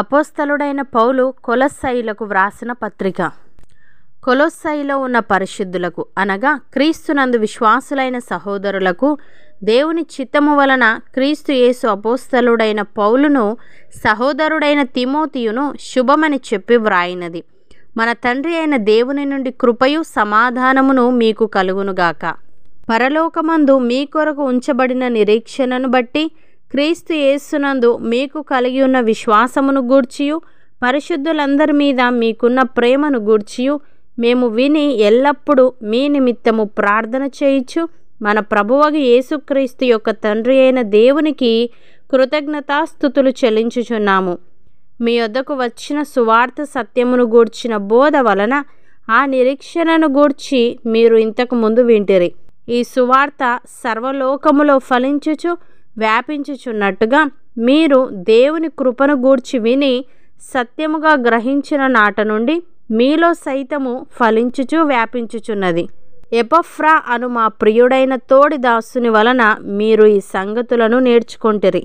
అపోస్తలుడైన పౌలు కొలస్సైలకు వ్రాసిన పత్రిక కొలొస్సైలో ఉన్న పరిశుద్ధులకు అనగా క్రీస్తునందు విశ్వాసులైన సహోదరులకు దేవుని చిత్తము వలన క్రీస్తు యేసు అపోస్తలుడైన పౌలును సహోదరుడైన తిమోతియును శుభమని చెప్పి వ్రాయినది మన తండ్రి అయిన దేవుని నుండి కృపయు సమాధానమును మీకు కలుగునుగాక పరలోకమందు మీ కొరకు ఉంచబడిన నిరీక్షణను బట్టి క్రీస్తు యేసునందు మీకు కలిగి ఉన్న విశ్వాసమును గూర్చియు పరిశుద్ధులందరి మీద మీకున్న ప్రేమను గూర్చియు మేము విని ఎల్లప్పుడూ మీ నిమిత్తము ప్రార్థన చేయించు మన ప్రభువగు యేసుక్రీస్తు యొక్క తండ్రి అయిన దేవునికి కృతజ్ఞతాస్థుతులు చెల్లించుచున్నాము మీ వద్దకు వచ్చిన సువార్త సత్యమును గూర్చిన బోధ వలన ఆ నిరీక్షణను గూర్చి మీరు ఇంతకు ముందు వింటిరి ఈ సువార్త సర్వలోకములో ఫలించుచు వ్యాపించుచున్నట్టుగా మీరు దేవుని కృపను గూర్చి విని సత్యముగా గ్రహించిన నాట నుండి మీలో సైతము ఫలించుచు వ్యాపించుచున్నది ఎపఫ్రా అను మా ప్రియుడైన తోడి దాసుని వలన మీరు ఈ సంగతులను నేర్చుకుంటరి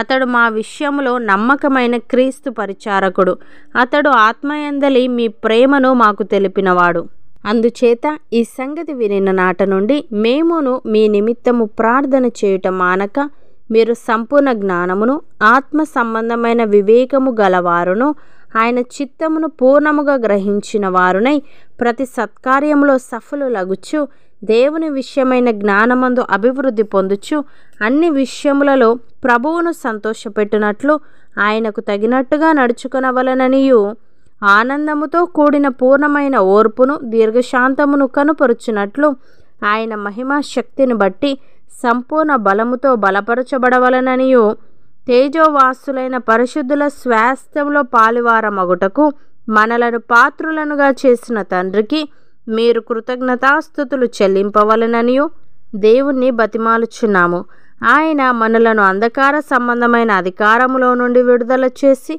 అతడు మా విషయంలో నమ్మకమైన క్రీస్తు పరిచారకుడు అతడు ఆత్మయందలి మీ ప్రేమను మాకు తెలిపినవాడు అందుచేత ఈ సంగతి వినిన నాట నుండి మేమును మీ నిమిత్తము ప్రార్థన చేయుట మానక మీరు సంపూర్ణ జ్ఞానమును ఆత్మ సంబంధమైన వివేకము గలవారును ఆయన చిత్తమును పూర్ణముగా గ్రహించిన వారునై ప్రతి సత్కార్యములో సఫలు లగుచు దేవుని విషయమైన జ్ఞానమందు అభివృద్ధి పొందుచు అన్ని విషయములలో ప్రభువును సంతోషపెట్టినట్లు ఆయనకు తగినట్టుగా నడుచుకునవలననియు ఆనందముతో కూడిన పూర్ణమైన ఓర్పును దీర్ఘశాంతమును కనుపరుచునట్లు ఆయన మహిమా శక్తిని బట్టి సంపూర్ణ బలముతో బలపరచబడవలననియు తేజోవాసులైన పరిశుద్ధుల స్వాస్థ్యంలో మగుటకు మనలను పాత్రులనుగా చేసిన తండ్రికి మీరు కృతజ్ఞతాస్థుతులు చెల్లింపవలననియు దేవుణ్ణి బతిమాలుచున్నాము ఆయన మనలను అంధకార సంబంధమైన అధికారములో నుండి విడుదల చేసి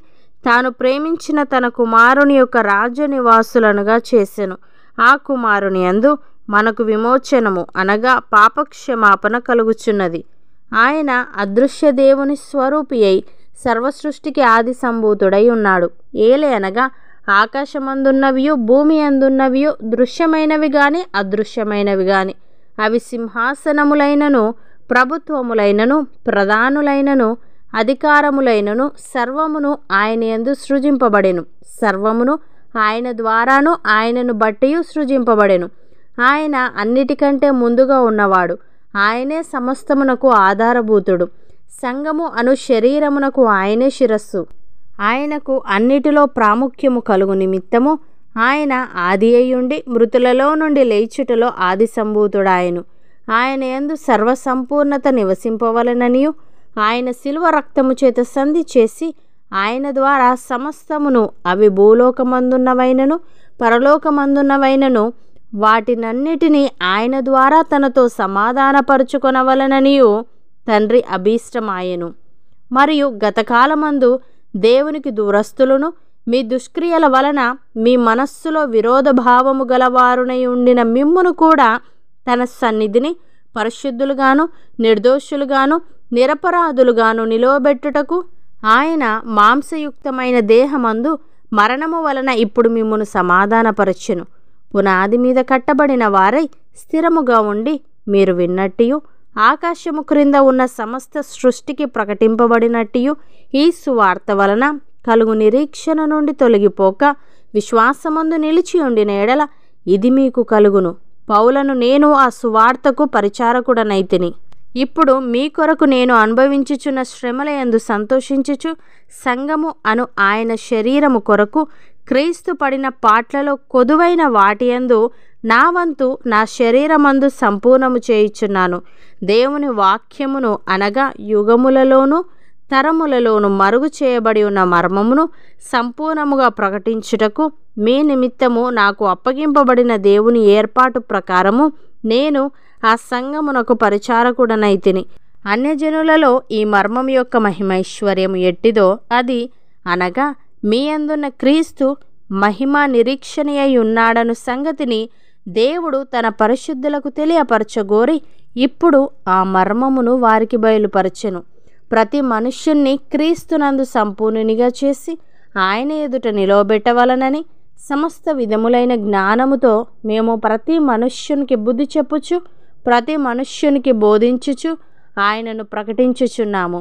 తాను ప్రేమించిన తన కుమారుని యొక్క రాజ్య నివాసులనుగా చేసెను ఆ కుమారుని అందు మనకు విమోచనము అనగా పాపక్షమాపణ కలుగుచున్నది ఆయన అదృశ్య దేవుని స్వరూపి అయి సర్వసృష్టికి ఆది సంభూతుడై ఉన్నాడు ఏలే అనగా ఆకాశమందున్నవియు భూమి అందున్నవియు దృశ్యమైనవి గాని అదృశ్యమైనవి గాని అవి సింహాసనములైనను ప్రభుత్వములైనను ప్రధానులైనను అధికారములైనను సర్వమును ఆయన ఎందు సృజింపబడెను సర్వమును ఆయన ద్వారాను ఆయనను బట్టియు సృజింపబడెను ఆయన అన్నిటికంటే ముందుగా ఉన్నవాడు ఆయనే సమస్తమునకు ఆధారభూతుడు సంగము అను శరీరమునకు ఆయనే శిరస్సు ఆయనకు అన్నిటిలో ప్రాముఖ్యము కలుగు నిమిత్తము ఆయన ఆది అయ్యుండి మృతులలో నుండి లేచుటలో ఆది సంభూతుడాయను ఆయన ఎందు సర్వసంపూర్ణత నివసింపవలననియు ఆయన శిల్వ రక్తము చేత సంధి చేసి ఆయన ద్వారా సమస్తమును అవి భూలోకమందున్నవైనను పరలోకమందున్నవైనను వాటినన్నిటినీ ఆయన ద్వారా తనతో సమాధానపరుచుకొనవలననియు తండ్రి అభీష్టమాయెను మరియు గతకాలమందు దేవునికి దురస్తులను మీ దుష్క్రియల వలన మీ మనస్సులో విరోధభావము గలవారునై ఉండిన మిమ్మును కూడా తన సన్నిధిని పరిశుద్ధులుగాను నిర్దోషులుగాను నిరపరాధులుగాను నిలవబెట్టుటకు ఆయన మాంసయుక్తమైన దేహమందు మరణము వలన ఇప్పుడు మిమ్మును సమాధానపరచెను పునాది మీద కట్టబడిన వారై స్థిరముగా ఉండి మీరు విన్నట్టు ఆకాశము క్రింద ఉన్న సమస్త సృష్టికి ప్రకటింపబడినట్టు ఈ సువార్త వలన కలుగు నిరీక్షణ నుండి తొలగిపోక విశ్వాసమందు నిలిచి ఉండిన ఎడల ఇది మీకు కలుగును పౌలను నేను ఆ సువార్తకు పరిచారకుడనైతిని ఇప్పుడు మీ కొరకు నేను అనుభవించుచున్న శ్రమలయందు సంతోషించుచు సంగము అను ఆయన శరీరము కొరకు క్రీస్తు పడిన పాట్లలో కొదువైన వాటియందు నా వంతు నా శరీరమందు సంపూర్ణము చేయుచున్నాను దేవుని వాక్యమును అనగా యుగములలోనూ తరములలోను మరుగు చేయబడి ఉన్న మర్మమును సంపూర్ణముగా ప్రకటించుటకు మీ నిమిత్తము నాకు అప్పగింపబడిన దేవుని ఏర్పాటు ప్రకారము నేను ఆ సంఘమునకు పరిచారకుడనైతిని అన్యజనులలో ఈ మర్మం యొక్క మహిమైశ్వర్యం ఎట్టిదో అది అనగా మీ అందున్న క్రీస్తు మహిమ అయి ఉన్నాడను సంగతిని దేవుడు తన పరిశుద్ధులకు తెలియపరచగోరి ఇప్పుడు ఆ మర్మమును వారికి బయలుపరచెను ప్రతి మనుష్యుణ్ణి క్రీస్తునందు సంపూర్ణునిగా చేసి ఆయన ఎదుట నిలవబెట్టవలనని సమస్త విధములైన జ్ఞానముతో మేము ప్రతి మనుష్యునికి బుద్ధి చెప్పుచు ప్రతి మనుష్యునికి బోధించుచు ఆయనను ప్రకటించుచున్నాము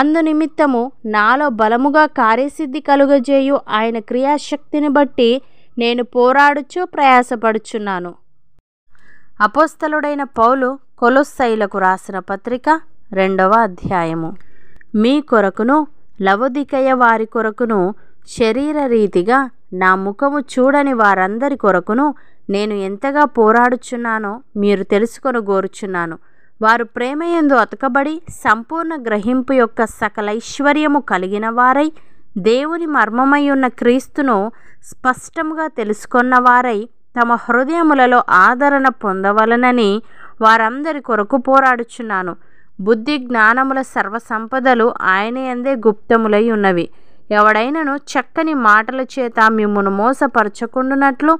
అందునిమిత్తము నాలో బలముగా కార్యసిద్ధి కలుగజేయు ఆయన క్రియాశక్తిని బట్టి నేను పోరాడుచు ప్రయాసపడుచున్నాను అపోస్తలుడైన పౌలు కొలొస్సైలకు రాసిన పత్రిక రెండవ అధ్యాయము మీ కొరకును లవదికయ్య వారి కొరకును శరీర రీతిగా నా ముఖము చూడని వారందరి కొరకును నేను ఎంతగా పోరాడుచున్నానో మీరు తెలుసుకొని గోరుచున్నాను వారు ప్రేమయందు అతకబడి సంపూర్ణ గ్రహింపు యొక్క సకలైశ్వర్యము కలిగిన వారై దేవుని మర్మమై ఉన్న క్రీస్తును స్పష్టముగా తెలుసుకున్న వారై తమ హృదయములలో ఆదరణ పొందవలనని వారందరి కొరకు పోరాడుచున్నాను బుద్ధి జ్ఞానముల సర్వసంపదలు ఆయన ఎందే గుప్తములై ఉన్నవి ఎవడైనను చక్కని మాటల చేత మిమ్మును మోసపరచకుండునట్లు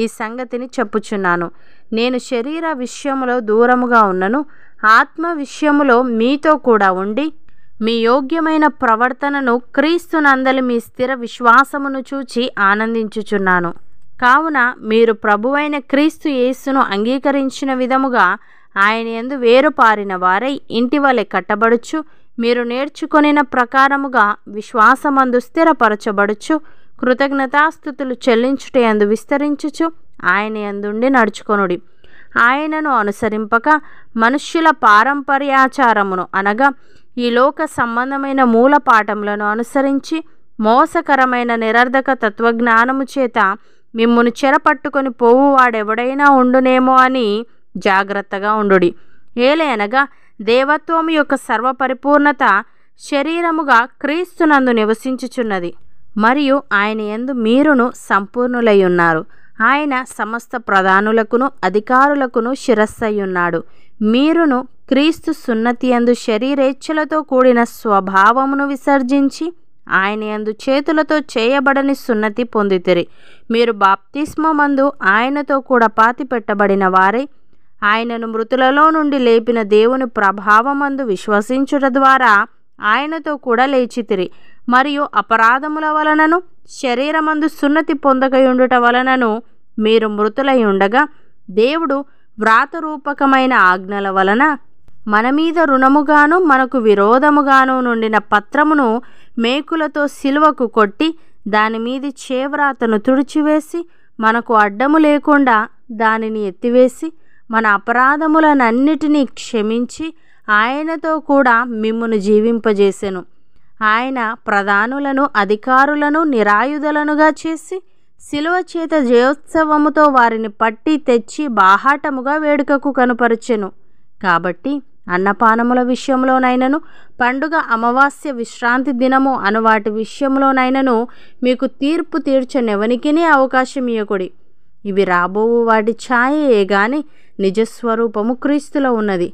ఈ సంగతిని చెప్పుచున్నాను నేను శరీర విషయములో దూరముగా ఉన్నను ఆత్మ విషయములో మీతో కూడా ఉండి మీ యోగ్యమైన ప్రవర్తనను క్రీస్తునందలి మీ స్థిర విశ్వాసమును చూచి ఆనందించుచున్నాను కావున మీరు ప్రభువైన క్రీస్తు యేసును అంగీకరించిన విధముగా ఆయన ఎందు వేరుపారిన వారై ఇంటి వలె కట్టబడుచు మీరు నేర్చుకొనిన ప్రకారముగా విశ్వాసమందు స్థిరపరచబడుచు కృతజ్ఞతాస్థుతులు చెల్లించుట ఎందు విస్తరించుచు ఆయన ఎందుండి నడుచుకొనుడి ఆయనను అనుసరింపక మనుష్యుల పారంపర్యాచారమును అనగా ఈ లోక సంబంధమైన మూల పాఠములను అనుసరించి మోసకరమైన నిరర్ధక తత్వజ్ఞానము చేత మిమ్మును చెరపట్టుకొని పోవు వాడెవడైనా ఉండునేమో అని జాగ్రత్తగా ఉండుడి ఏలేనగా దేవత్వము యొక్క సర్వపరిపూర్ణత శరీరముగా క్రీస్తునందు నివసించుచున్నది మరియు ఆయన యందు మీరును సంపూర్ణులై ఉన్నారు ఆయన సమస్త ప్రధానులకును అధికారులకును శిరస్సయ్యున్నాడు మీరును క్రీస్తు సున్నతి యందు శరీరేచ్ఛలతో కూడిన స్వభావమును విసర్జించి ఆయన యందు చేతులతో చేయబడని సున్నతి పొందితిరి మీరు మందు ఆయనతో కూడా పాతి పెట్టబడిన వారే ఆయనను మృతులలో నుండి లేపిన దేవుని ప్రభావమందు విశ్వసించుట ద్వారా ఆయనతో కూడా లేచితిరి మరియు అపరాధముల వలనను శరీరమందు సున్నతి పొందకయుండుట వలనను మీరు మృతులై ఉండగా దేవుడు వ్రాతరూపకమైన ఆజ్ఞల వలన మన మీద రుణముగాను మనకు విరోధముగాను నుండిన పత్రమును మేకులతో సిలువకు కొట్టి దాని చేవ్రాతను తుడిచివేసి మనకు అడ్డము లేకుండా దానిని ఎత్తివేసి మన అపరాధములనన్నిటినీ క్షమించి ఆయనతో కూడా మిమ్మును జీవింపజేసెను ఆయన ప్రధానులను అధికారులను నిరాయుధలనుగా చేసి శిలువ చేత జయోత్సవముతో వారిని పట్టి తెచ్చి బాహాటముగా వేడుకకు కనుపరచెను కాబట్టి అన్నపానముల విషయంలోనైనను పండుగ అమావాస్య విశ్రాంతి దినము అను వాటి విషయంలోనైనను మీకు తీర్పు తీర్చనెవనికినే అవకాశం ఇవ్వకుడి ఇవి రాబోవు వాటి ఛాయే గాని నిజస్వరూపము క్రీస్తులో ఉన్నది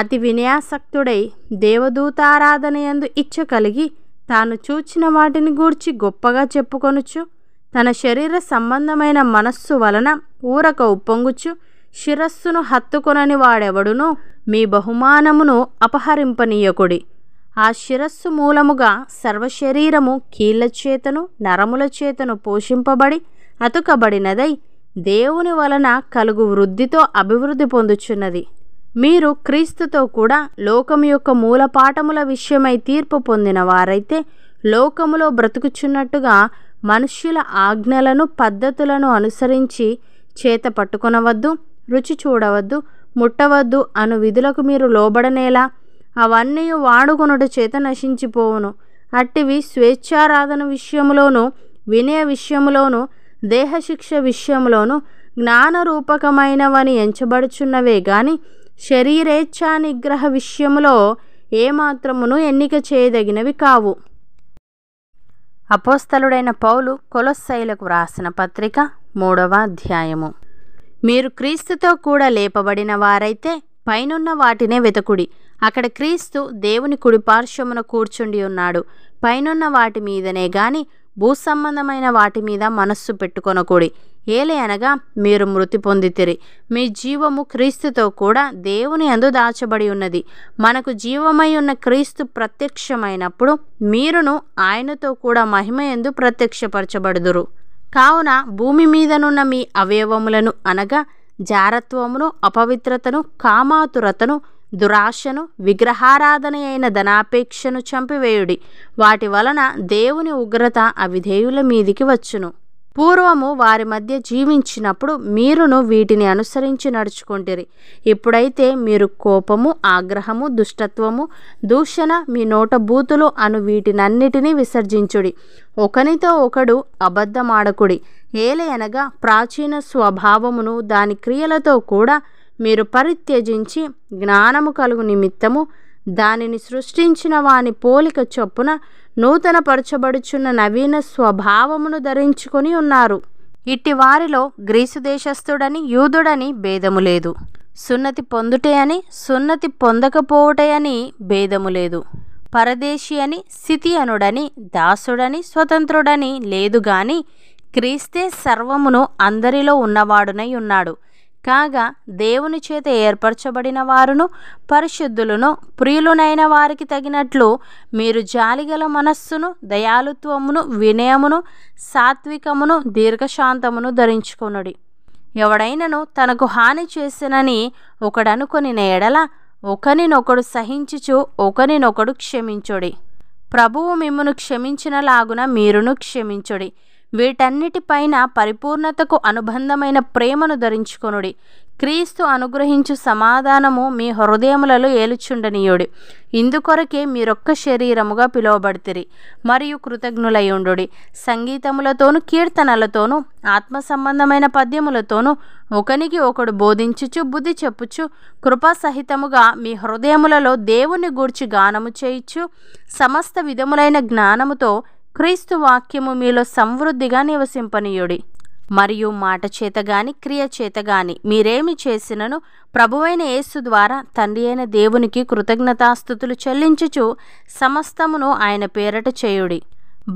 అతి వినయాసక్తుడై దేవదూతారాధనయందు ఇచ్చ కలిగి తాను చూచిన వాటిని గూర్చి గొప్పగా చెప్పుకొనుచు తన శరీర సంబంధమైన మనస్సు వలన ఊరక ఉప్పొంగుచు శిరస్సును హత్తుకొనని వాడెవడునో మీ బహుమానమును అపహరింపనీయకుడి ఆ శిరస్సు మూలముగా సర్వశరీరము కీళ్లచేతను చేతను నరముల చేతను పోషింపబడి అతుకబడినదై దేవుని వలన కలుగు వృద్ధితో అభివృద్ధి పొందుచున్నది మీరు క్రీస్తుతో కూడా లోకం యొక్క మూల పాఠముల విషయమై తీర్పు పొందిన వారైతే లోకములో బ్రతుకుచున్నట్టుగా మనుష్యుల ఆజ్ఞలను పద్ధతులను అనుసరించి చేత పట్టుకొనవద్దు రుచి చూడవద్దు ముట్టవద్దు అను విధులకు మీరు లోబడనేలా అవన్నీ వాడుకొనుట చేత నశించిపోవును అట్టివి స్వేచ్ఛారాధన విషయంలోనూ వినయ విషయంలోనూ దేహశిక్ష విషయంలోనూ జ్ఞానరూపకమైనవని ఎంచబడుచున్నవే గాని శరీరేచ్ఛా నిగ్రహ విషయంలో ఏమాత్రమును ఎన్నిక చేయదగినవి కావు అపోస్తలుడైన పౌలు కొలొస్సైలకు వ్రాసిన పత్రిక మూడవ అధ్యాయము మీరు క్రీస్తుతో కూడా లేపబడిన వారైతే పైనున్న వాటినే వెతకుడి అక్కడ క్రీస్తు దేవుని కుడిపార్శ్వమున కూర్చుండి ఉన్నాడు పైనున్న వాటి మీదనే గాని భూ సంబంధమైన వాటి మీద మనస్సు పెట్టుకొనకూడి ఏలే అనగా మీరు మృతి పొందితిరి మీ జీవము క్రీస్తుతో కూడా దేవుని అందు దాచబడి ఉన్నది మనకు జీవమై ఉన్న క్రీస్తు ప్రత్యక్షమైనప్పుడు మీరును ఆయనతో కూడా మహిమ ఎందు ప్రత్యక్షపరచబడుదురు కావున భూమి మీదనున్న మీ అవయవములను అనగా జారత్వమును అపవిత్రతను కామాతురతను దురాశను విగ్రహారాధన అయిన ధనాపేక్షను చంపివేయుడి వాటి వలన దేవుని ఉగ్రత అవిధేయుల మీదికి వచ్చును పూర్వము వారి మధ్య జీవించినప్పుడు మీరును వీటిని అనుసరించి నడుచుకుంటారు ఇప్పుడైతే మీరు కోపము ఆగ్రహము దుష్టత్వము దూషణ మీ నోటబూతులు అను వీటినన్నిటినీ విసర్జించుడి ఒకనితో ఒకడు అబద్ధమాడకుడి ఏలయనగా ప్రాచీన స్వభావమును దాని క్రియలతో కూడా మీరు పరిత్యజించి జ్ఞానము కలుగు నిమిత్తము దానిని సృష్టించిన వాని పోలిక చొప్పున నూతన పరచబడుచున్న నవీన స్వభావమును ధరించుకొని ఉన్నారు ఇట్టి వారిలో గ్రీసు దేశస్థుడని యూదుడని భేదము లేదు సున్నతి పొందుటే అని సున్నతి పొందకపోవటే అని భేదము లేదు పరదేశి అని స్థితి అనుడని దాసుడని స్వతంత్రుడని లేదు గాని క్రీస్తే సర్వమును అందరిలో ఉన్నవాడునై ఉన్నాడు కాగా దేవుని చేత ఏర్పరచబడిన వారును పరిశుద్ధులను ప్రియులునైన వారికి తగినట్లు మీరు జాలిగల మనస్సును దయాలుత్వమును వినయమును సాత్వికమును దీర్ఘశాంతమును ధరించుకునుడి ఎవడైనను తనకు హాని చేసినని ఒకడనుకొని నేడల ఒకనినొకడు సహించుచు ఒకనినొకడు క్షమించుడి ప్రభువు మిమ్మును క్షమించినలాగున మీరును క్షమించుడి వీటన్నిటిపైన పరిపూర్ణతకు అనుబంధమైన ప్రేమను ధరించుకొనుడి క్రీస్తు అనుగ్రహించు సమాధానము మీ హృదయములలో ఏలుచుండనీయుడి ఇందుకొరకే మీరొక్క శరీరముగా పిలువబడితిరి మరియు కృతజ్ఞులయుండుడి సంగీతములతోనూ కీర్తనలతోనూ ఆత్మ సంబంధమైన పద్యములతోనూ ఒకనికి ఒకడు బోధించుచు బుద్ధి చెప్పుచు కృపాసహితముగా మీ హృదయములలో దేవుని గూర్చి గానము చేయుచు సమస్త విధములైన జ్ఞానముతో క్రీస్తు వాక్యము మీలో సమృద్ధిగా నివసింపనీయుడి మరియు మాట చేత గాని క్రియ చేత గాని మీరేమి చేసినను ప్రభువైన యేసు ద్వారా తండ్రి అయిన దేవునికి కృతజ్ఞతాస్థుతులు చెల్లించుచు సమస్తమును ఆయన పేరట చేయుడి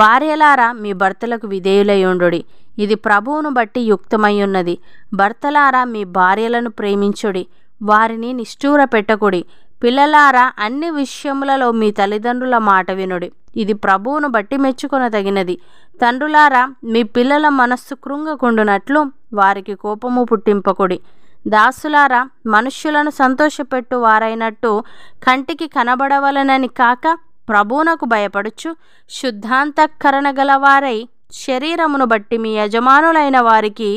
భార్యలారా మీ భర్తలకు విధేయులయుండుడి ఇది ప్రభువును బట్టి యుక్తమయ్యున్నది భర్తలారా మీ భార్యలను ప్రేమించుడి వారిని నిష్ఠూర పెట్టకుడి పిల్లలారా అన్ని విషయములలో మీ తల్లిదండ్రుల మాట వినుడి ఇది ప్రభువును బట్టి మెచ్చుకొనదగినది తండ్రులారా మీ పిల్లల మనస్సు కృంగకుండునట్లు వారికి కోపము పుట్టింపకుడి దాసులారా మనుష్యులను సంతోషపెట్టు వారైనట్టు కంటికి కనబడవలనని కాక ప్రభువునకు భయపడుచు శుద్ధాంతఃకరణ గలవారై శరీరమును బట్టి మీ యజమానులైన వారికి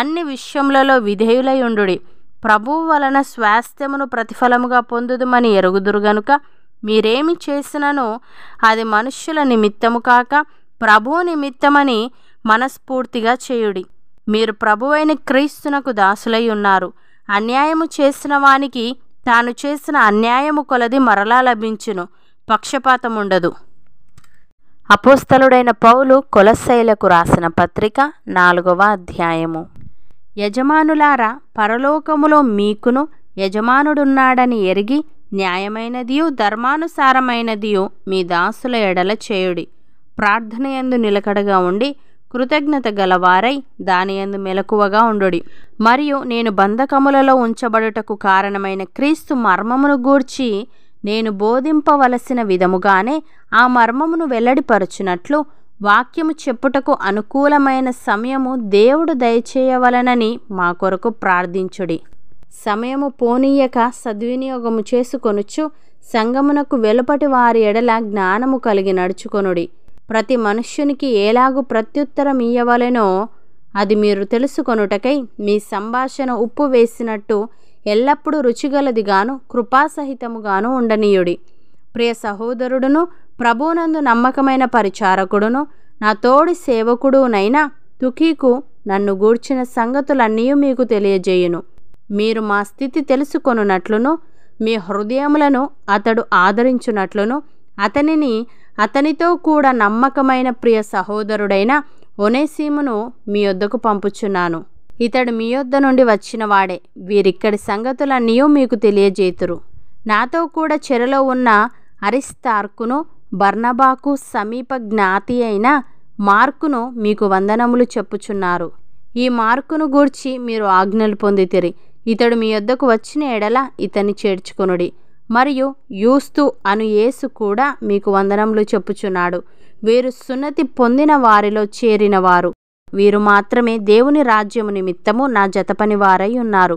అన్ని విషయములలో విధేయులై ఉండు ప్రభువు వలన స్వాస్థ్యమును ప్రతిఫలముగా పొందుదుమని ఎరుగుదురు గనుక మీరేమి చేసినను అది మనుష్యుల నిమిత్తము కాక ప్రభువు నిమిత్తమని మనస్ఫూర్తిగా చేయుడి మీరు ప్రభువైన క్రీస్తునకు దాసులై ఉన్నారు అన్యాయము చేసిన వానికి తాను చేసిన అన్యాయము కొలది మరలా లభించును పక్షపాతం ఉండదు అపోస్తలుడైన పౌలు కొలశైలకు రాసిన పత్రిక నాలుగవ అధ్యాయము యజమానులారా పరలోకములో మీకును యజమానుడున్నాడని ఎరిగి న్యాయమైనదియు ధర్మానుసారమైనదియు మీ దాసుల ఎడల చేయుడి ప్రార్థనయందు నిలకడగా ఉండి కృతజ్ఞత గలవారై దానియందు మెలకువగా ఉండుడి మరియు నేను బంధకములలో ఉంచబడుటకు కారణమైన క్రీస్తు మర్మమును గూర్చి నేను బోధింపవలసిన విధముగానే ఆ మర్మమును వెల్లడిపరచునట్లు వాక్యము చెప్పుటకు అనుకూలమైన సమయము దేవుడు దయచేయవలనని మా కొరకు ప్రార్థించుడి సమయము పోనీయక సద్వినియోగము చేసుకొనుచు సంగమునకు వెలుపటి వారి ఎడల జ్ఞానము కలిగి నడుచుకొనుడి ప్రతి మనుష్యునికి ఏలాగు ప్రత్యుత్తరం ఇయ్యవలెనో అది మీరు తెలుసుకొనుటకై మీ సంభాషణ ఉప్పు వేసినట్టు ఎల్లప్పుడూ రుచిగలదిగాను కృపాసహితముగాను ఉండనీయుడి ప్రియ సహోదరుడును ప్రభునందు నమ్మకమైన పరిచారకుడును నా తోడి సేవకుడునైనా తుకీకు నన్ను గూర్చిన సంగతులన్నీ మీకు తెలియజేయును మీరు మా స్థితి తెలుసుకొనున్నట్లును మీ హృదయములను అతడు ఆదరించున్నట్లును అతనిని అతనితో కూడా నమ్మకమైన ప్రియ సహోదరుడైన ఒనేసీమును మీ వద్దకు పంపుచున్నాను ఇతడు మీ యొద్ద నుండి వచ్చినవాడే వీరిక్కడి సంగతులన్నీ మీకు తెలియజేతురు నాతో కూడా చెరలో ఉన్న అరిస్తార్కును బర్నబాకు సమీప జ్ఞాతి అయిన మార్కును మీకు వందనములు చెప్పుచున్నారు ఈ మార్కును గూర్చి మీరు ఆజ్ఞలు పొందితిరి ఇతడు మీ వద్దకు వచ్చిన ఎడల ఇతన్ని చేర్చుకొనుడి మరియు యూస్తు అను యేసు కూడా మీకు వందనములు చెప్పుచున్నాడు వీరు సున్నతి పొందిన వారిలో చేరినవారు వీరు మాత్రమే దేవుని రాజ్యము నిమిత్తము నా జతపని వారై ఉన్నారు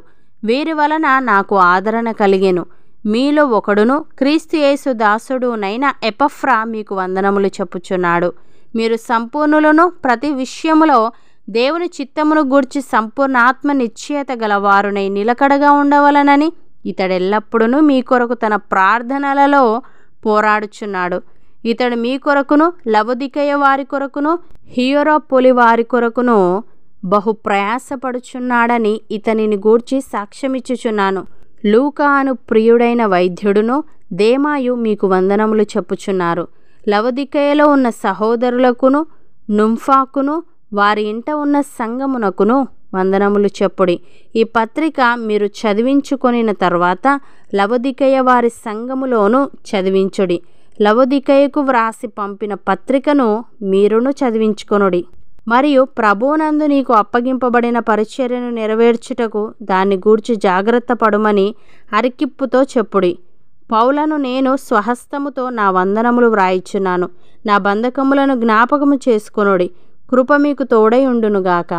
వీరి వలన నాకు ఆదరణ కలిగేను మీలో ఒకడును క్రీస్తు యేసు దాసుడునైన ఎపఫ్రా మీకు వందనములు చెప్పుచున్నాడు మీరు సంపూర్ణులను ప్రతి విషయములో దేవుని చిత్తమును గూర్చి సంపూర్ణ ఆత్మ నిశ్చయత వారునై నిలకడగా ఉండవలనని ఇతడెల్లప్పుడూ మీ కొరకు తన ప్రార్థనలలో పోరాడుచున్నాడు ఇతడు మీ కొరకును లవదికయ వారి కొరకును హియోరోపొలి వారి కొరకును బహు ప్రయాసపడుచున్నాడని ఇతనిని గూర్చి సాక్ష్యమిచ్చుచున్నాను లూకా అను ప్రియుడైన వైద్యుడును దేమాయు మీకు వందనములు చెప్పుచున్నారు లవదికయలో ఉన్న సహోదరులకును నుంఫాకును వారి ఇంట ఉన్న సంగమునకును వందనములు చెప్పుడి ఈ పత్రిక మీరు చదివించుకొనిన తర్వాత లవదికయ వారి సంఘములోను చదివించుడి లవదికయకు వ్రాసి పంపిన పత్రికను మీరును చదివించుకొనుడి మరియు ప్రభువునందు నీకు అప్పగింపబడిన పరిచర్యను నెరవేర్చుటకు దాన్ని గూర్చి జాగ్రత్త పడమని అరికిప్పుతో చెప్పుడి పౌలను నేను స్వహస్తముతో నా వందనములు వ్రాయిచున్నాను నా బంధకములను జ్ఞాపకము చేసుకునుడి కృప మీకు తోడై ఉండునుగాక